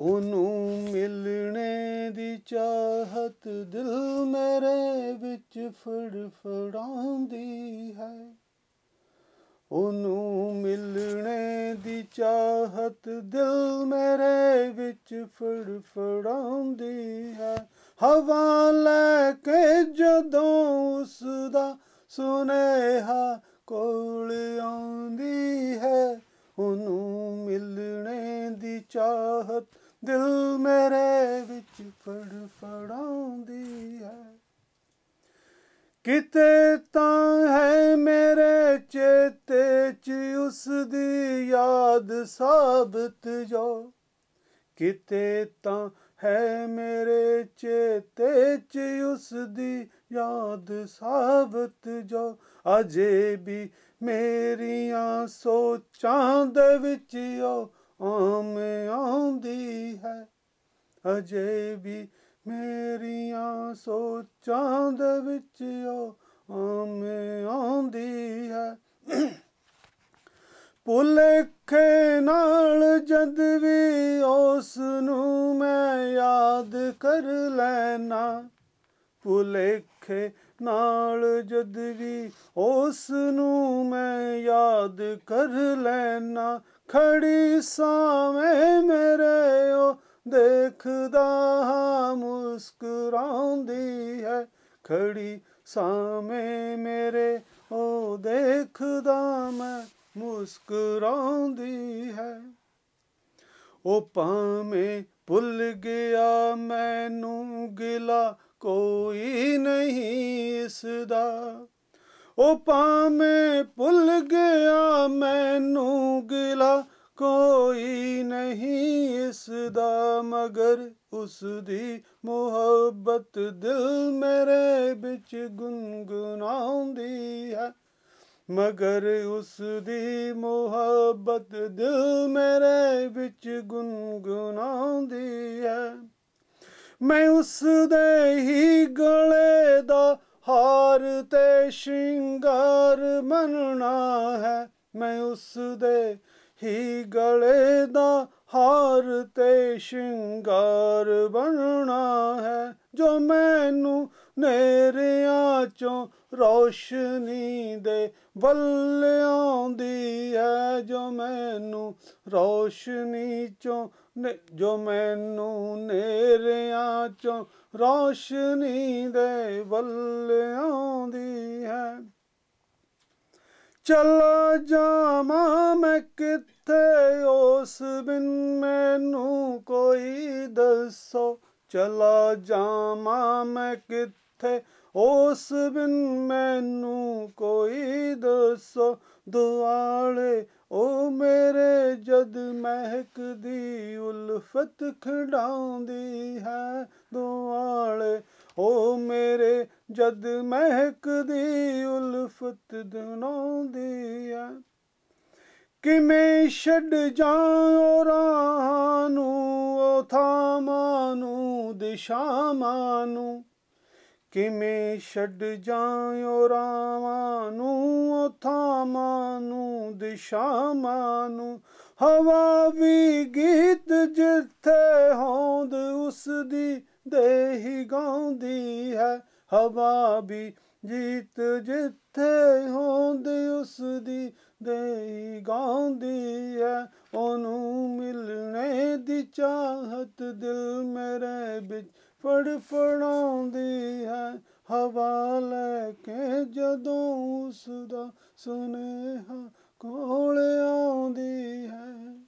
ਉਹਨੂੰ ਮਿਲਣੇ ਦੀ ਚਾਹਤ ਦਿਲ ਮੇਰੇ ਵਿੱਚ ਫੜਫੜਾਉਂਦੀ ਹੈ ਉਹਨੂੰ ਮਿਲਣੇ ਦੀ ਚਾਹਤ ਦਿਲ ਮੇਰੇ ਵਿੱਚ ਫੜਫੜਾਉਂਦੀ ਹੈ ਹਵਾ ਲੈ ਕੇ ਜਦੋਂ ਉਸ ਦਾ ਸੁਨੇਹਾ ਦਿਲ ਮੇਰੇ ਵਿੱਚ ਫੜ ਫੜਾਉਂਦੀ ਹੈ ਕਿਤੇ ਤਾਂ ਹੈ ਮੇਰੇ ਚੇਤੇ 'ਚ ਉਸ ਦੀ ਯਾਦ ਸਾਬਤ ਜੋ ਕਿਤੇ ਤਾਂ ਹੈ ਮੇਰੇ ਚੇਤੇ 'ਚ ਉਸ ਦੀ ਯਾਦ ਸਾਬਤ ਜੋ ਅਜੇ ਵੀ ਮੇਰੀਆਂ ਸੋਚਾਂ ਦੇ ਵਿੱਚ ਉਹ ਆਮ ਆਉਂਦੀ ਅਜੇ ਵੀ ਮੇਰੀਆਂ ਸੋਚਾਂ ਦੇ ਵਿੱਚ ਉਹ ਆਮੇ ਆਉਂਦੀ ਹੈ ਭੁਲੇਖੇ ਨਾਲ ਜਦ ਵੀ ਉਸ ਨੂੰ ਮੈਂ ਯਾਦ ਕਰ ਲੈਣਾ ਭੁਲੇਖੇ ਨਾਲ ਜਦ ਵੀ ਉਸ ਨੂੰ ਮੈਂ ਯਾਦ ਕਰ ਲੈਣਾ ਖੜੀ ਸਾਵੇਂ ਮੇਰੇ ਉਹ ਦੇਖਦਾ ਹਾਂ ਮੁਸਕਰਾਉਂਦੀ ਹੈ ਖੜੀ ਸਾਵੇਂ ਮੇਰੇ ਉਹ ਦੇਖਦਾ ਮੈਂ ਮੁਸਕਰਾਉਂਦੀ ਹੈ ਉਹ ਪਾਵੇਂ ਭੁੱਲ ਗਿਆ ਮੈਨੂੰ ਗਿਲਾ ਕੋਈ ਨਹੀਂ ਇਸ ਦਾ ਉਹ ਪਾਵੇਂ ਭੁੱਲ ਗਿਆ ਮੈਨੂੰ ਗਿਲਾ ਕੋਈ ਨਹੀਂ ਇਸ ਦਾ ਮਗਰ ਉਸ ਦੀ ਮੁਹੱਬਤ ਦਿਲ ਮੇਰੇ ਵਿੱਚ ਗੁੰਗੁਨਾਉਂਦੀ ਹੈ ਮਗਰ ਉਸ ਦੀ ਮੁਹੱਬਤ ਦਿਲ ਮੇਰੇ ਵਿੱਚ ਗੁੰਗੁਨਾਉਂਦੀ ਹੈ ਮੈਂ ਉਸ ਦੇ ਹੀ ਗਲੇ ਦਾ ਹਾਰ ਤੇ ਸ਼ਿੰਗਾਰ ਮੰਨਣਾ ਹੈ ਮੈਂ ਉਸ ਦੇ ਹੀ ਗਲੇ ਦਾ ਹਾਰ ਤੇ ਸ਼ਿੰਗਾਰ ਬਣਨਾ ਹੈ ਜੋ ਮੈਨੂੰ ਨੇਰਿਆਂ ਚੋਂ ਰੋਸ਼ਨੀ ਦੇ ਆਉਂਦੀ ਹੈ ਜੋ ਮੈਨੂੰ ਰੋਸ਼ਨੀ ਚੋਂ ਜੋ ਮੈਨੂੰ ਨੇਰਿਆਂ ਚੋਂ ਰੋਸ਼ਨੀ ਦੇ ਆਉਂਦੀ ਹੈ ਚਲਾ ਜਾਵਾਂ ਮੈਂ ਕਿੱਥੇ ਉਸ ਬਿਨ ਮੈਨੂੰ ਕੋਈ ਦੱਸੋ ਚਲਾ ਜਾਵਾਂ ਮੈਂ ਕਿੱਥੇ ਉਸ ਬਿਨ ਮੈਨੂੰ ਕੋਈ ਦੱਸੋ ਦੁਆਲੇ ਓ ਮੇਰੇ ਜਦ ਮਹਿਕਦੀ ਉਲਫਤ ਖੜਾਉਂਦੀ ਹੈ ਦੁਆਲੇ ਓ ਮੇਰੇ ਜਦ ਮਹਿਕਦੀ ਉਲਫਤ ਦਨਾਉਂਦੀ ਐ ਕਿਵੇਂ ਛੱਡ ਜਾਉ ਰਾਨੂ ਨੂੰ ਓ ਥਾਮਾਂ ਨੂੰ ਦਿਸ਼ਾਵਾਂ ਨੂੰ ਕਿਵੇਂ ਛੱਡ ਜਾਇਓ ਰਾਵਾਂ ਨੂੰ ਓ ਥਾਮਾਂ ਨੂੰ ਦਿਸ਼ਾਵਾਂ ਨੂੰ ਹਵਾ ਵੀ ਗੀਤ ਜਿੱਥੇ ਹੋਂਦ ਉਸ ਦੀ ਦੇਹੀ ਗਾਉਂਦੀ ਹੈ ਹਵਾ ਵੀ ਜੀਤ ਜਿੱਥੇ ਹੁੰਦੀ ਉਸ ਦੀ ਦੇਹੀ ਗਾਉਂਦੀ ਹੈ ਉਹਨੂੰ ਮਿਲਣੇ ਦੀ ਚਾਹਤ ਦਿਲ ਮੇਰੇ ਵਿੱਚ ਫੜਫੜਾਉਂਦੀ ਹੈ ਹਵਾ ਲੈ ਕੇ ਜਦੋਂ ਉਸ ਦਾ ਸੁਨੇਹਾ ਕੋਲ ਆਉਂਦੀ ਹੈ